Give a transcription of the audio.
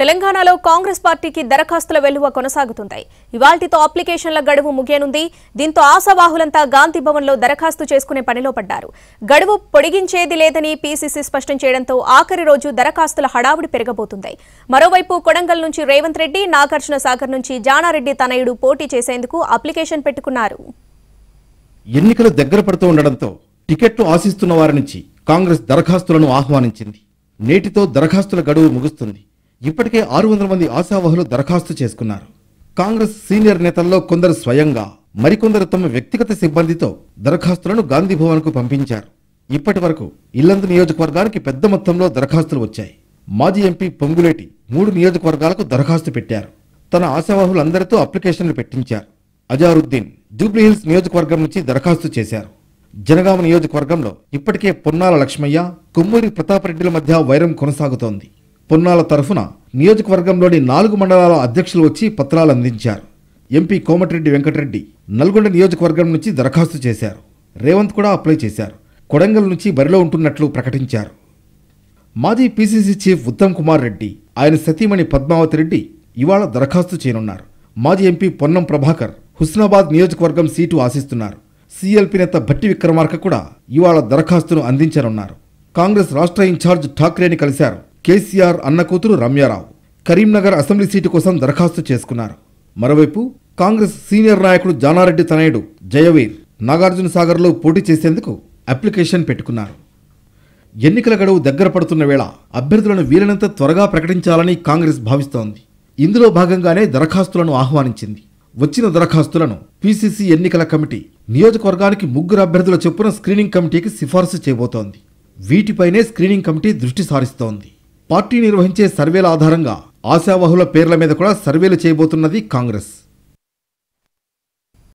తెలంగాణలో కాంగ్రెస్ పార్టీకి దరఖాస్తుల వెలువ కొనసాగుతున్నాయి ఇవాల్టితో అప్లికేషన్ల గడువు ముగియనుంది దీంతో ఆశావాహులంతా గాంధీ భవన్లో దరఖాస్తు చేసుకునే పనిలో పడ్డారు గడువు పొడిగించేది లేదని పీసీసీ స్పష్టం చేయడంతో ఆఖరి రోజు దరఖాస్తుల హడావుడి పెరగబోతుంది మరోవైపు కొడంగల్ నుంచి రేవంత్ రెడ్డి నాగార్జున సాగర్ నుంచి జానారెడ్డి తనయుడు పోటీ చేసేందుకు అప్లికేషన్ పెట్టుకున్నారు ఎన్నికలు దగ్గర ఉండడంతో టికెట్లు ఆశిస్తున్న వారి నుంచి కాంగ్రెస్ దరఖాస్తులను ఆహ్వానించింది నేటితో దరఖాస్తుల గడువు ముగుస్తుంది ఇప్పటికే ఆరు వందల మంది ఆశావహులు దరఖాస్తు చేసుకున్నారు కాంగ్రెస్ సీనియర్ నేతల్లో కొందరు స్వయంగా మరికొందరు తమ వ్యక్తిగత సిబ్బందితో దరఖాస్తులను గాంధీ కు పంపించారు ఇప్పటి వరకు ఇల్లందు నియోజకవర్గానికి పెద్ద మొత్తంలో దరఖాస్తులు వచ్చాయి మాజీ ఎంపీ పొంగులేటి మూడు నియోజకవర్గాలకు దరఖాస్తు పెట్టారు తన ఆశావాహులందరితో అప్లికేషన్లు పెట్టించారు అజారుద్దీన్ జూబ్లీహిల్స్ నియోజకవర్గం నుంచి దరఖాస్తు చేశారు జనగామ నియోజకవర్గంలో ఇప్పటికే పొన్నాల లక్ష్మయ్య కొమ్మూరి ప్రతాపరెడ్డిల మధ్య వైరం కొనసాగుతోంది పొన్నాల తరఫున నియోజకవర్గంలోని నాలుగు మండలాల అధ్యక్షులు వచ్చి పత్రాలు అందించారు ఎంపీ కోమటిరెడ్డి వెంకటరెడ్డి నల్గొండ నియోజకవర్గం నుంచి దరఖాస్తు చేశారు రేవంత్ కూడా అప్లై చేశారు కొడంగల్ నుంచి బరిలో ఉంటున్నట్లు ప్రకటించారు మాజీ పీసీసీ చీఫ్ ఉత్తమ్ కుమార్ రెడ్డి ఆయన సతీమణి పద్మావతి రెడ్డి ఇవాళ దరఖాస్తు చేయనున్నారు మాజీ ఎంపీ పొన్నం ప్రభాకర్ హుస్నాబాద్ నియోజకవర్గం సీటు ఆశిస్తున్నారు సీఎల్పీ నేత భట్టి విక్రమార్క కూడా ఇవాళ దరఖాస్తును అందించనున్నారు కాంగ్రెస్ రాష్ట్ర ఇన్ఛార్జ్ ఠాక్రేని కలిశారు కేసీఆర్ అన్న కూతురు రమ్యారావు కరీంనగర్ అసెంబ్లీ సీటు కోసం దరఖాస్తు చేసుకున్నారు మరోవైపు కాంగ్రెస్ సీనియర్ నాయకుడు జానారెడ్డి తనయుడు జయవీర్ నాగార్జునసాగర్లో పోటీ చేసేందుకు అప్లికేషన్ పెట్టుకున్నారు ఎన్నికల గడువు దగ్గర పడుతున్న వేళ అభ్యర్థులను వీలైనంత త్వరగా ప్రకటించాలని కాంగ్రెస్ భావిస్తోంది ఇందులో భాగంగానే దరఖాస్తులను ఆహ్వానించింది వచ్చిన దరఖాస్తులను పీసీసీ ఎన్నికల కమిటీ నియోజకవర్గానికి ముగ్గురు అభ్యర్థుల చొప్పున స్క్రీనింగ్ కమిటీకి సిఫార్సు చేయబోతోంది వీటిపైనే స్క్రీనింగ్ కమిటీ దృష్టి సారిస్తోంది పార్టీ నిర్వహించే సర్వేల ఆధారంగా ఆశావహుల పేర్ల మీద కూడా సర్వేలు చేయబోతున్నది కాంగ్రెస్